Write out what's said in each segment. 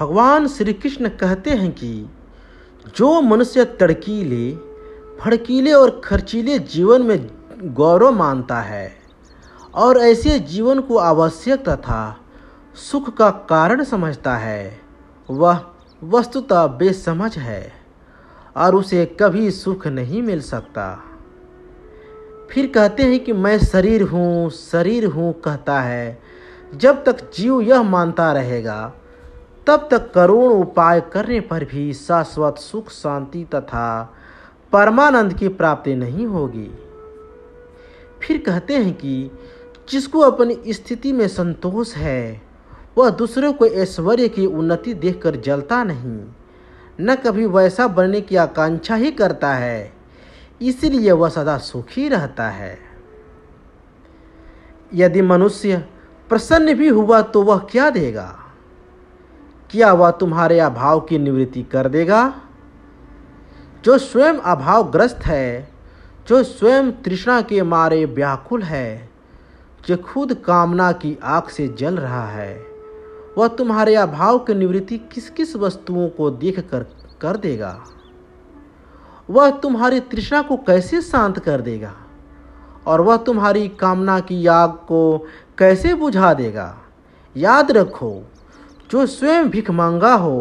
भगवान श्री कृष्ण कहते हैं कि जो मनुष्य तड़कीले फड़कीले और खर्चीले जीवन में गौरव मानता है और ऐसे जीवन को आवश्यक तथा सुख का कारण समझता है वह वस्तुतः बेसमझ है और उसे कभी सुख नहीं मिल सकता फिर कहते हैं कि मैं शरीर हूँ शरीर हूँ कहता है जब तक जीव यह मानता रहेगा तब तक करोड़ उपाय करने पर भी शाश्वत सुख शांति तथा परमानंद की प्राप्ति नहीं होगी फिर कहते हैं कि जिसको अपनी स्थिति में संतोष है वह दूसरों को ऐश्वर्य की उन्नति देखकर जलता नहीं न कभी वैसा बनने की आकांक्षा ही करता है इसलिए वह सदा सुखी रहता है यदि मनुष्य प्रसन्न भी हुआ तो वह क्या देगा क्या वह तुम्हारे अभाव की निवृत्ति कर देगा जो स्वयं अभावग्रस्त है जो स्वयं तृष्णा के मारे व्याकुल है जो खुद कामना की आग से जल रहा है वह तुम्हारे अभाव की निवृत्ति किस किस वस्तुओं को देख कर कर देगा वह तुम्हारी तृष्णा को कैसे शांत कर देगा और वह तुम्हारी कामना की आग को कैसे बुझा देगा याद रखो जो स्वयं भिख मांगा हो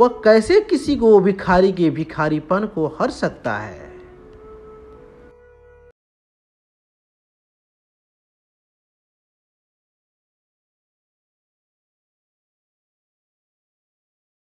वह कैसे किसी को भिखारी के भिखारीपन को हर सकता है